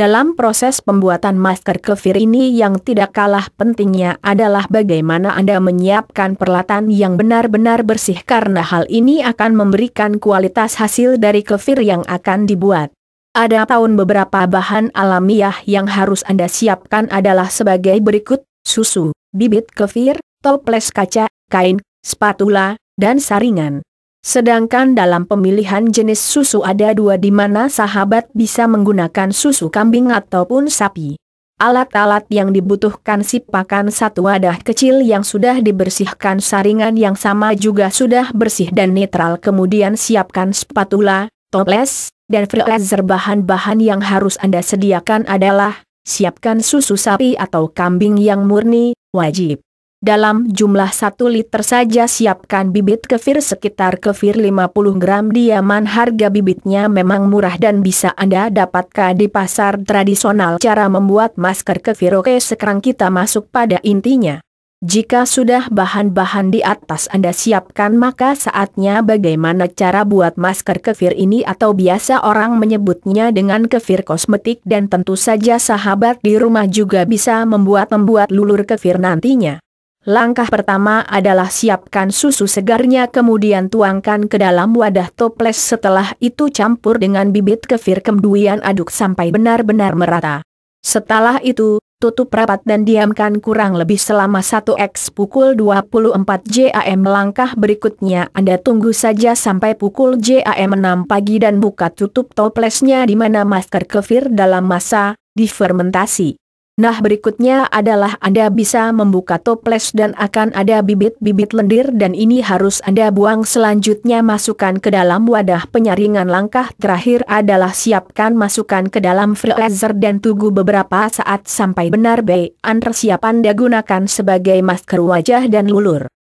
Dalam proses pembuatan masker kefir ini yang tidak kalah pentingnya adalah bagaimana Anda menyiapkan peralatan yang benar-benar bersih karena hal ini akan memberikan kualitas hasil dari kefir yang akan dibuat. Ada tahun beberapa bahan alamiah yang harus Anda siapkan adalah sebagai berikut, susu, bibit kefir, toples kaca, kain, spatula, dan saringan. Sedangkan dalam pemilihan jenis susu ada dua di mana sahabat bisa menggunakan susu kambing ataupun sapi. Alat-alat yang dibutuhkan sipakan satu wadah kecil yang sudah dibersihkan saringan yang sama juga sudah bersih dan netral kemudian siapkan spatula, toples, dan freezer bahan-bahan yang harus Anda sediakan adalah siapkan susu sapi atau kambing yang murni, wajib. Dalam jumlah 1 liter saja siapkan bibit kefir sekitar kefir 50 gram diaman harga bibitnya memang murah dan bisa Anda dapatkan di pasar tradisional cara membuat masker kefir oke sekarang kita masuk pada intinya. Jika sudah bahan-bahan di atas Anda siapkan maka saatnya bagaimana cara buat masker kefir ini atau biasa orang menyebutnya dengan kefir kosmetik dan tentu saja sahabat di rumah juga bisa membuat-membuat lulur kefir nantinya. Langkah pertama adalah siapkan susu segarnya kemudian tuangkan ke dalam wadah toples setelah itu campur dengan bibit kefir kemudian aduk sampai benar-benar merata. Setelah itu, tutup rapat dan diamkan kurang lebih selama 1x pukul 24 JAM langkah berikutnya Anda tunggu saja sampai pukul JAM 6 pagi dan buka tutup toplesnya di mana masker kefir dalam masa difermentasi. Nah berikutnya adalah Anda bisa membuka toples dan akan ada bibit-bibit lendir dan ini harus Anda buang selanjutnya masukkan ke dalam wadah penyaringan langkah terakhir adalah siapkan masukkan ke dalam freezer dan tunggu beberapa saat sampai benar-benar Anda siapkan Anda gunakan sebagai masker wajah dan lulur.